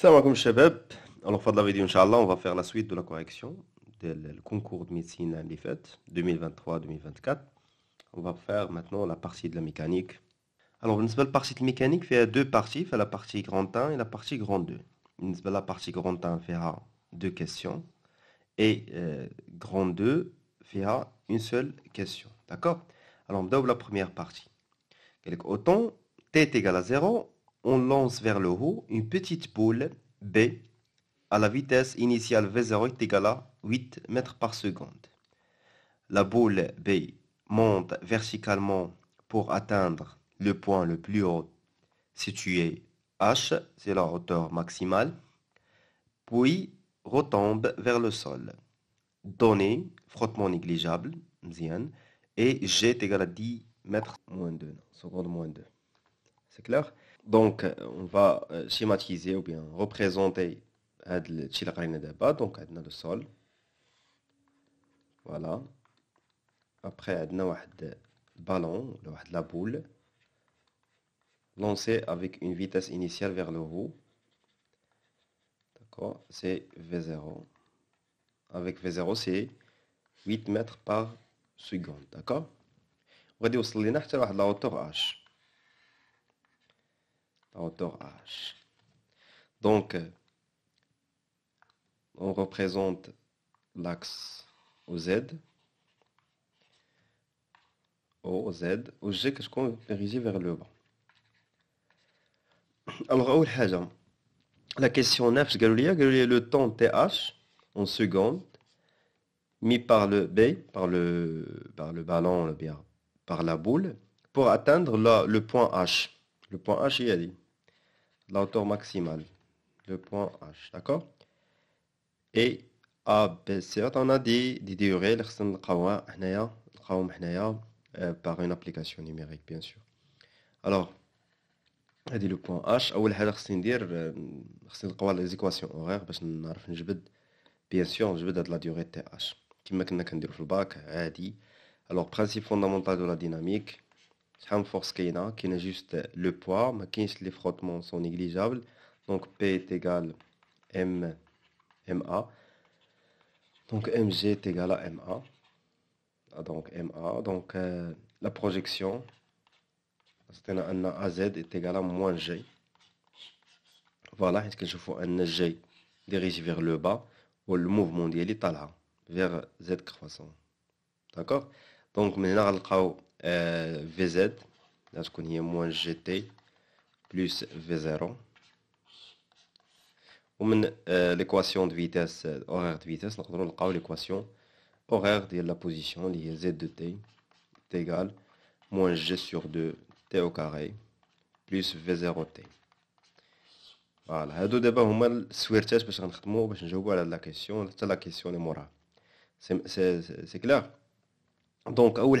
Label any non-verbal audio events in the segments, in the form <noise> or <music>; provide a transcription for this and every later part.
Salam alaikum, Shabab. Alors, fin de la vidéo, Inch'Allah, on va faire la suite de la correction du concours de médecine à l'IFET 2023-2024. On va faire maintenant la partie de la mécanique. Alors, la partie de la mécanique fait deux parties, fait la partie grand 1 et la partie grande 2. La partie grand 1 fera deux questions et grande euh, grand 2 fera une seule question. D'accord Alors, on la première partie. Autant t est égal à 0, on lance vers le haut une petite boule B à la vitesse initiale V0 est égale à 8 mètres par seconde. La boule B monte verticalement pour atteindre le point le plus haut situé H, c'est la hauteur maximale, puis retombe vers le sol. Donné, frottement négligeable, et G est égal à 10 mètres moins 2, seconde moins 2. C'est clair donc, euh, on va euh, schématiser ou bien représenter donc on a le sol voilà après on a un ballon la boule lancée avec une vitesse initiale vers le haut d'accord c'est v0 avec v0 c'est 8 mètres par seconde d'accord on va dire la hauteur h Hauteur H. Donc, euh, on représente l'axe OZ. OZ, OG qu'on érigée vers le bas. Alors, la question 9 je le temps TH en seconde mis par le B, par le, par le ballon, par la boule, pour atteindre la, le point H. Le point H, il y a dit la maximale, le point H, d'accord Et, à bien sûr, on a des durées qui sont liées à ici, à ici, par une application numérique, bien sûr. Alors, c'est le point H. La première chose qu'on doit faire, c'est qu'on calculer les équations horaires, pour bien sûr, je vais trouve la durée TH, qui H. Comme on le disait bac, c'est Alors, principe fondamental de la dynamique, c'est force qui est qui juste le poids, mais qui les frottements sont négligeables. Donc P est égal M, MA. Donc MG est égal à MA. Ah, donc MA. Donc euh, la projection, c'est un AZ est égal à moins G. Voilà, est-ce que je fais un G dirigé vers le bas ou le mouvement là vers Z croissant. D'accord Donc maintenant, on euh, VZ, parce qu'on y a moins GT, plus V0. Euh, l'équation de vitesse, euh, horaire de vitesse, on allons trouver l'équation horaire de la position, liée Z de T, est égal moins G sur 2 T au carré, plus V0 T. Voilà, deux débats débat, on va le parce que je vois la question, c'est la question de morale. C'est clair Donc, à où est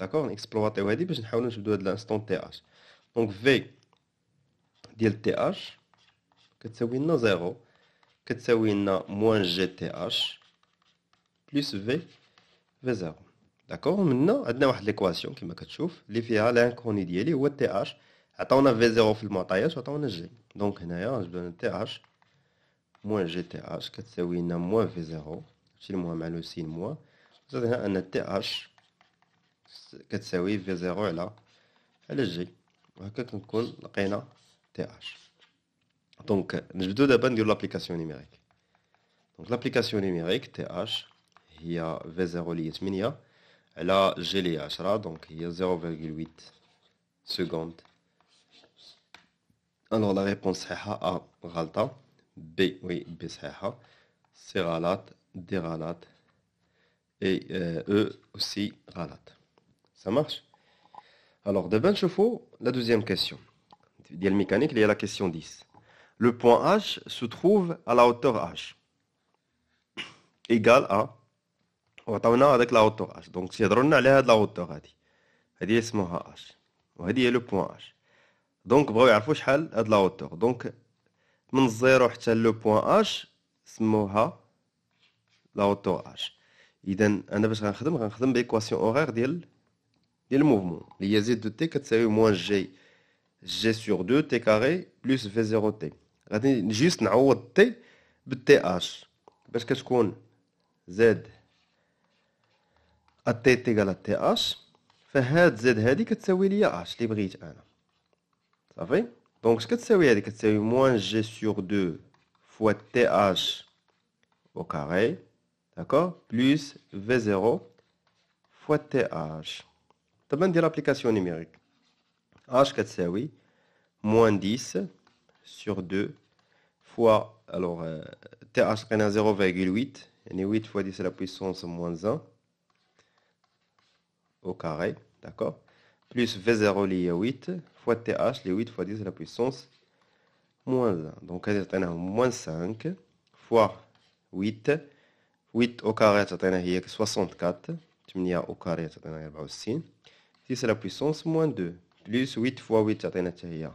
داكوغ نكسبلواتيو هادي باش نحاولو نجبدو هاد لانستون تي اش دونك في ديال تي اش كتساوي لنا زيرو كتساوي لنا موان جي تي اش بلس في في زيرو داكوغ هنا عندنا واحد ليكواسيون كما كتشوف اللي فيها لانكوني ديالي هو تي اش عطاونا في زيرو في المعطيات وعطاونا جي دونك هنايا نجبدو تي اش موان جي تي اش كتساوي لنا موان في زيرو هادشي المهم مع لو سين موان زاد هنا ان تي اش V0 est la G. Donc, je dois d'abord de l'application numérique. Donc l'application numérique, TH, il y a V0, à a G donc il y a 0,8 secondes. Alors la réponse c'est A Ralta. B oui, B C A C Ralate, D-ralat et E aussi Ralate. Ça marche Alors, de faut la deuxième question. Il y a la question 10. Le point H se trouve à la hauteur H. <coughs> Égal à. On va parler avec la hauteur H. Donc, si on a de la hauteur, on va dire. On va dire le point H. Donc, on va dire que le point H est la hauteur. Donc, on va dire que le point H est de la hauteur H. On va dire que l'équation horaire est de la hauteur H. Et le mouvement. a z de t, c'est moins g. g sur 2, t carré, plus v0t. Juste, nous t, de th. Parce que ce qu'on z, à t est égal à th. Fait z, hadi, que c'est h, e l'hybride hein. Ça fait Donc, ce que c'est e y c'est moins g sur 2 fois th au carré, d'accord, plus v0 fois th de l'application numérique. H4 c'est oui, moins 10 sur 2 fois alors th euh, 0,8, et 8 fois 10 la puissance moins 1 au carré, d'accord, plus v0 lié 8 fois th, les 8 fois 10 la puissance moins 1. Donc elle a moins 5 fois 8. 8 au carré 64. Tu ah, au carré bah, aussi. 6 à la puissance moins 2 بلس 8 فوا 8 تعطينا حتى هي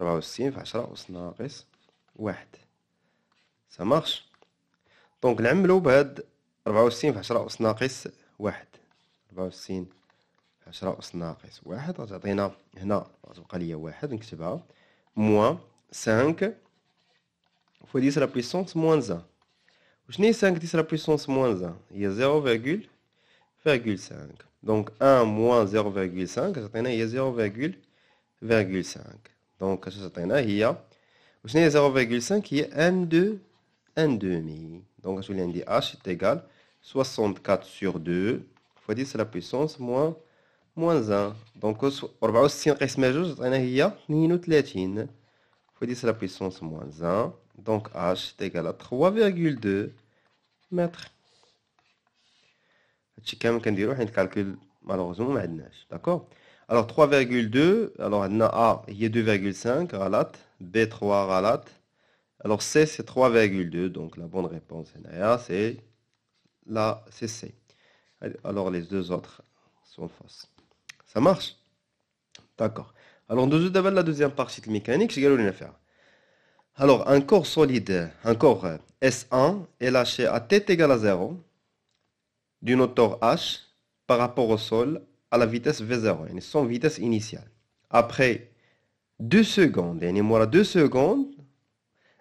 64 في 10 أس ناقص واحد سا مارش دونك نعملو بهاد 64 في 10 أس ناقص واحد 64 في 10 أس ناقص واحد غتعطينا هنا غتبقى ليا واحد نكتبها موان 5 فوا 10 لا la موان moins 1 وشني 5 10 لا la موان moins 1 هي 0,5 0,5. Donc 1 moins 0,5, c'est 0,5. Donc ça un هي a 0,5 هي n 2 n demi. Donc je dit, h est égal 64 sur 2 fois 10 à la puissance moins 1. Donc 64 va 2 autre هي 32 fois 10 à la puissance moins 1. Donc h est égal à 3,2 mètres. C'est quand même calcule, malheureusement, Le calcul malheureusement d'accord? Alors 3,2, alors a il y a 2,5, Ralat, b 3, Ralat. alors c c'est 3,2, donc la bonne réponse c'est c'est la c Alors les deux autres sont fausses. Ça marche, d'accord? Alors d'abord la deuxième partie de mécanique, c'est galolé faire. Alors un corps solide, un corps s1 est lâché à t égal à 0 du moteur H par rapport au sol à la vitesse V0, son vitesse initiale. Après 2 secondes, et 2 secondes,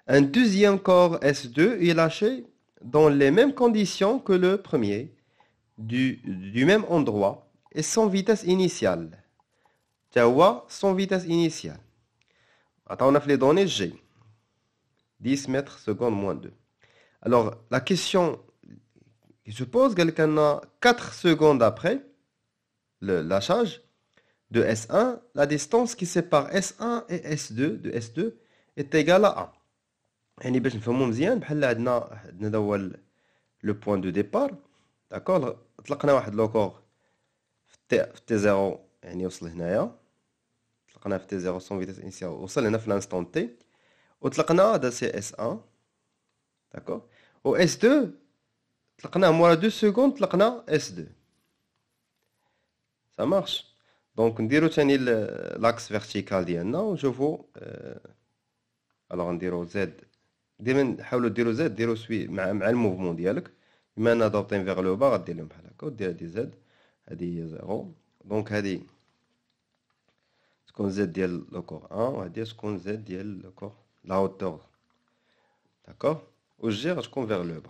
un deuxième corps S2 est lâché dans les mêmes conditions que le premier, du, même endroit, et sans vitesse initiale. Tawa, sans vitesse initiale. Attends, on a fait les données G. 10 mètres secondes moins 2. Alors, la question il je suppose que a 4 secondes après le, la charge de S1, la distance qui sépare S1 et S2 de S2 est égale à 1. يعني باش نفهمو مزيان بحال عندنا عندنا هو لو on دو ديبار داكور طلقنا واحد لوكور في تي في تي زيرو يعني وصل هنايا طلقنا في تي زيرو سون فيتاس وصل هنا في تي هذا سي اس 1 d'accord و اس 2 طلقناه مورا دو سكون طلقنا اس دو سا مارش دونك نديرو تاني لاكس فيرتيكال ديالنا ونشوفو الوغ نديرو زد ديما حاولوا ديرو زد ديرو سوي مع مع الموفمون ديالك بما اننا ضابطين فيغ لو با غدير لهم بحال هكا ودير هادي زد هادي هي زيرو دونك هادي تكون زد ديال لو كور ان وهادي تكون زد ديال لو كور لا هوتور داكور والجي غتكون فيغ لو با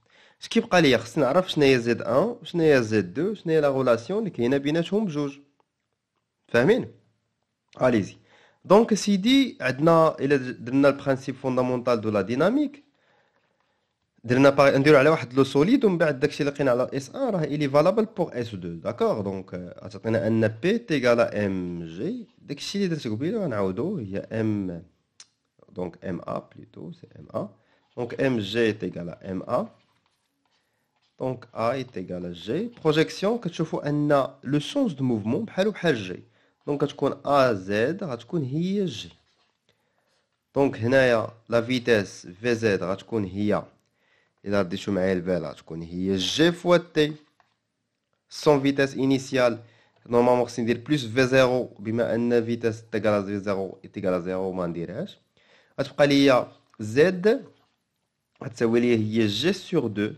اش كيبقى ليا خصني نعرف شناهي زد 1 هي زد 2 شناهي لا غولاسيون اللي كاينه بيناتهم بجوج فاهمين اليزي دونك سيدي عندنا الا درنا البرينسيپ فوندامونتال دو لا ديناميك درنا باغ نديرو على واحد لو سوليد ومن بعد داكشي اللي لقينا على اس 1 راه الي فالابل بور اس 2 داكوغ دونك غتعطينا ان بي تيغالا ام جي داكشي اللي درت قبيله غنعاودو هي ام دونك ام ا بليتو سي ام ا دونك ام جي تيغالا ام ا Donc A est égal à G. Projection, que tu a le sens de mouvement, G. Donc, quand AZ, tu G. Donc, la vitesse VZ, tu connais Et là, tu G fois T. Son vitesse initiale, normalement, c'est plus V0, vitesse est à 0, on va Tu Z, sur 2.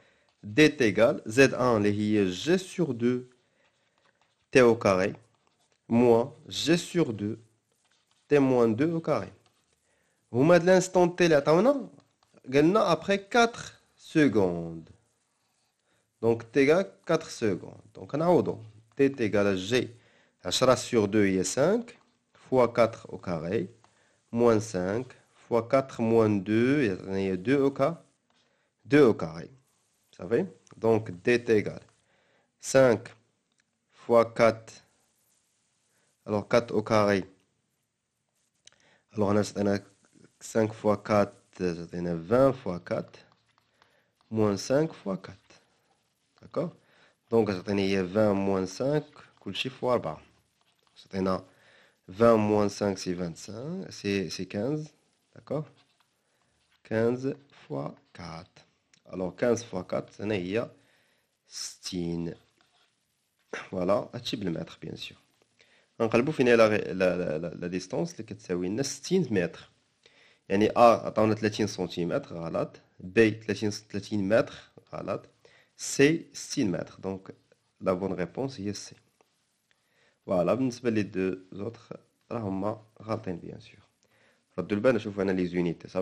d est égal z1 qui est g sur 2 t au carré moins g sur 2 t moins 2 au carré. Vous mettez l'instant t là après 4 secondes. Donc t égale 4 secondes. Donc on t est égal à g 10 sur 2 est 5 fois 4 au carré moins 5 fois 4 moins 2 il y a 2 au carré. 2 au carré. Donc, d 5 fois 4. Alors, 4 au carré. Alors, on a 5 fois 4, 20 fois 4, moins 5 fois 4. D'accord Donc, on a 20 moins 5, coule chiffre fois 4. 20 moins 5, c'est 25, c'est 15. D'accord 15 fois 4. Alors 15 fois 4, c'est néanmoins mètres. Voilà, à mètres, bien sûr. En gros, pour finir la distance, c'est 15 mètres. Et on a attendu le 15 centimètres, à l'ad, b 30 mètres, à l'ad, c 15 mètres. Donc la bonne réponse est c. Voilà, nous faisons les deux autres va l'ad, bien sûr. Abdulbaha, je vous fais une analyse unité, ça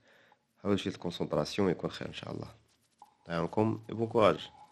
حاولوا شي الكونسونطراسيون يكون خير ان شاء الله نعاونكم بون كوراج